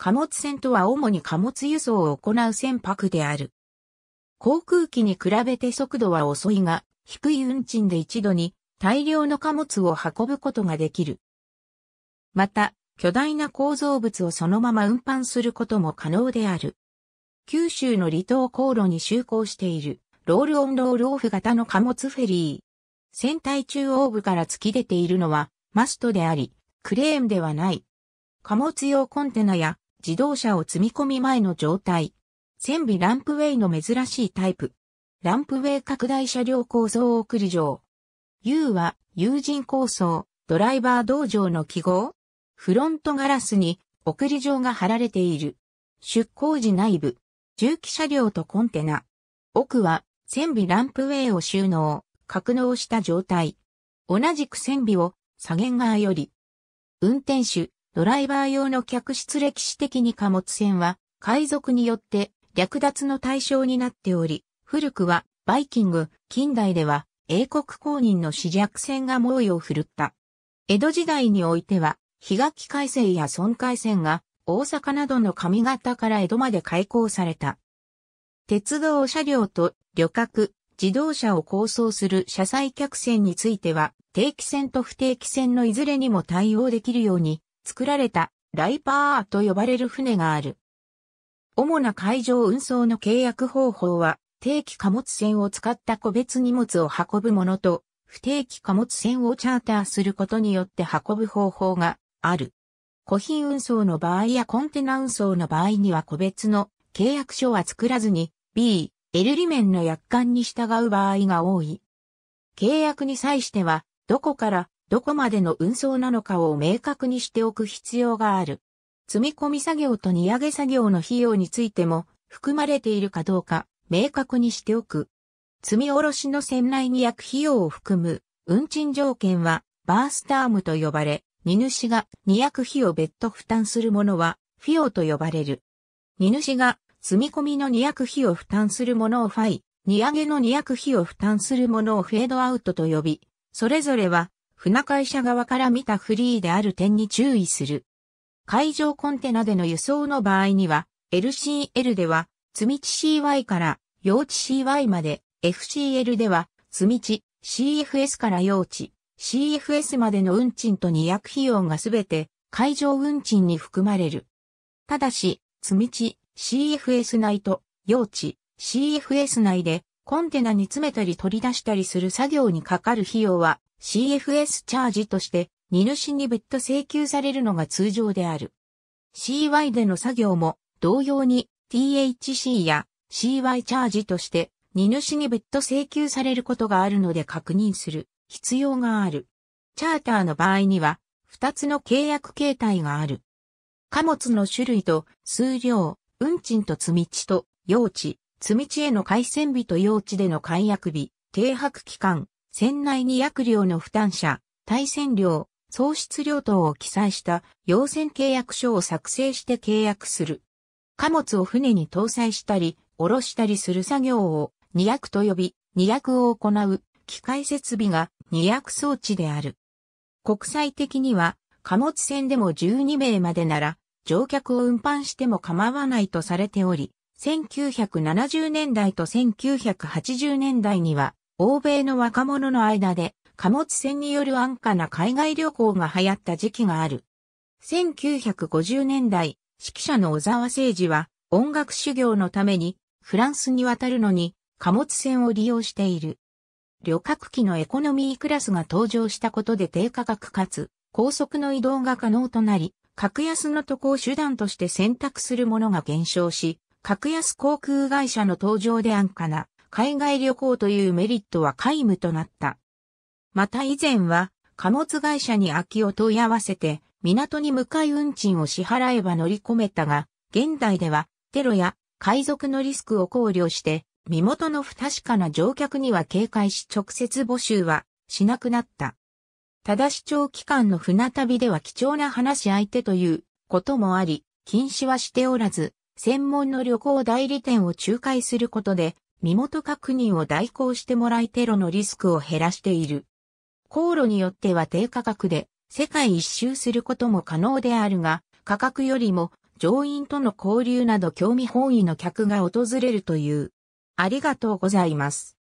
貨物船とは主に貨物輸送を行う船舶である。航空機に比べて速度は遅いが、低い運賃で一度に大量の貨物を運ぶことができる。また、巨大な構造物をそのまま運搬することも可能である。九州の離島航路に就航している、ロールオンロールオフ型の貨物フェリー。船体中央部から突き出ているのは、マストであり、クレーンではない。貨物用コンテナや自動車を積み込み前の状態。船尾ランプウェイの珍しいタイプ。ランプウェイ拡大車両構造送り場。U は友人構想、ドライバー道場の記号。フロントガラスに送り状が貼られている。出港時内部。重機車両とコンテナ。奥は船尾ランプウェイを収納、格納した状態。同じく船尾を左舷側より。運転手、ドライバー用の客室歴史的に貨物船は、海賊によって略奪の対象になっており、古くはバイキング、近代では英国公認の死弱船が猛威を振るった。江戸時代においては、日垣海戦や孫海戦が大阪などの上方から江戸まで開港された。鉄道車両と旅客、自動車を構想する車載客船については、定期船と不定期船のいずれにも対応できるように作られたライパーと呼ばれる船がある。主な海上運送の契約方法は、定期貨物船を使った個別荷物を運ぶものと、不定期貨物船をチャーターすることによって運ぶ方法がある。古品運送の場合やコンテナ運送の場合には個別の契約書は作らずに B、L 利面の約款に従う場合が多い。契約に際しては、どこからどこまでの運送なのかを明確にしておく必要がある。積み込み作業と荷上げ作業の費用についても含まれているかどうか明確にしておく。積み下ろしの船内に役費用を含む運賃条件はバースタームと呼ばれ、荷主が荷役費を別途負担するものはフィオと呼ばれる。荷主が積み込みの荷役費を負担するものをファイ、荷上げの荷役費を負担するものをフェードアウトと呼び、それぞれは船会社側から見たフリーである点に注意する。海上コンテナでの輸送の場合には、LCL では、積み地 CY から用地 CY まで、FCL では、積み地 CFS から用地 CFS までの運賃と二役費用がすべて海上運賃に含まれる。ただし、積み地 CFS 内と用地 CFS 内でコンテナに詰めたり取り出したりする作業にかかる費用は CFS チャージとして荷主に別途請求されるのが通常である。CY での作業も同様に THC や CY チャージとして荷主に別途請求されることがあるので確認する必要がある。チャーターの場合には二つの契約形態がある。貨物の種類と数量、運賃と積み地と用地、積み地への回線日と用地での解約日、停泊期間、船内に薬料の負担者、対船料、喪失料等を記載した要船契約書を作成して契約する。貨物を船に搭載したり、下ろしたりする作業を荷役と呼び、荷役を行う機械設備が荷役装置である。国際的には貨物船でも12名までなら乗客を運搬しても構わないとされており、1970年代と1980年代には欧米の若者の間で貨物船による安価な海外旅行が流行った時期がある。1950年代、指揮者の小沢誠二は音楽修行のためにフランスに渡るのに貨物船を利用している。旅客機のエコノミークラスが登場したことで低価格かつ高速の移動が可能となり、格安の渡航手段として選択するものが減少し、格安航空会社の登場で安価な海外旅行というメリットは皆無となった。また以前は、貨物会社に空きを問い合わせて、港に向かい運賃を支払えば乗り込めたが、現代では、テロや海賊のリスクを考慮して、身元の不確かな乗客には警戒し直接募集はしなくなった。ただし長期間の船旅では貴重な話し相手ということもあり、禁止はしておらず、専門の旅行代理店を仲介することで、身元確認を代行してもらいテロのリスクを減らしている。航路によっては低価格で世界一周することも可能であるが、価格よりも乗員との交流など興味本位の客が訪れるという。ありがとうございます。